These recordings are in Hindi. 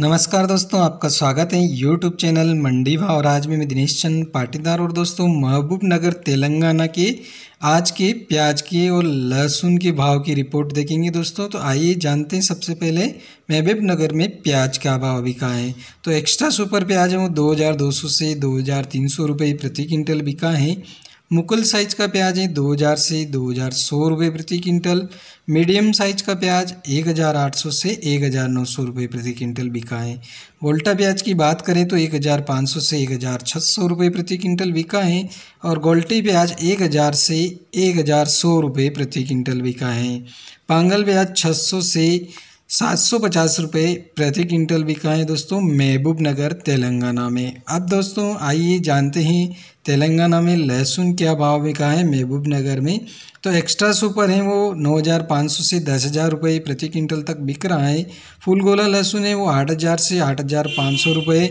नमस्कार दोस्तों आपका स्वागत है यूट्यूब चैनल मंडी भाव और आज में मैं दिनेश चंद पाटीदार और दोस्तों महबूब नगर तेलंगाना के आज के प्याज के और लहसुन के भाव की रिपोर्ट देखेंगे दोस्तों तो आइए जानते हैं सबसे पहले महबूब नगर में प्याज का भाव बिका है तो एक्स्ट्रा सुपर प्याज है वो 2200 से 2300 रुपए प्रति क्विंटल बिका है मुकुल साइज का प्याज है 2000 से दो हज़ार सौ रुपये प्रति क्विंटल मीडियम साइज का प्याज 1800 से 1900 रुपये प्रति क्विंटल बिका है वोल्टा प्याज की बात करें तो 1500 से 1600 रुपये प्रति क्विंटल बिका है और गोल्टी प्याज 1000 से 1100 रुपये प्रति क्विंटल बिका है पांगल प्याज 600 से सात सौ पचास रुपये प्रति क्विंटल बिका है दोस्तों महबूब नगर तेलंगाना में अब दोस्तों आइए जानते हैं तेलंगाना में लहसुन क्या भाव बिका है महबूब नगर में तो एक्स्ट्रा सुपर है वो 9,500 से 10,000 रुपये प्रति क्विंटल तक बिक रहा है फूल गोला लहसुन है वो 8,000 से 8,500 रुपये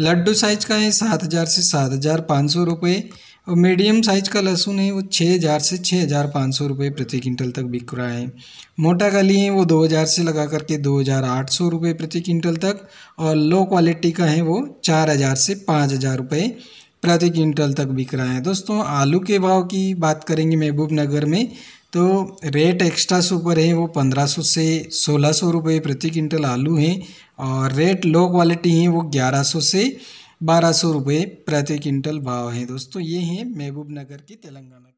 लड्डू साइज का है 7,000 से 7,500 रुपये और मीडियम साइज का लहसुन है वो छः हज़ार से छः हज़ार पाँच सौ रुपये प्रति क्विंटल तक बिक रहा है मोटा गली है वो दो हज़ार से लगा करके दो हज़ार आठ सौ रुपये प्रति क्विंटल तक और लो क्वालिटी का है वो चार हज़ार से पाँच हज़ार रुपये प्रति क्विंटल तक बिक रहा है दोस्तों आलू के भाव की बात करेंगे महबूब नगर में तो रेट एक्स्ट्रा सुपर है वो 1500 से 1600 रुपए प्रति क्विंटल आलू हैं और रेट लो क्वालिटी हैं वो 1100 से बारह सौ रुपये प्रति क्विंटल भाव है दोस्तों ये हैं महबूब नगर की तेलंगाना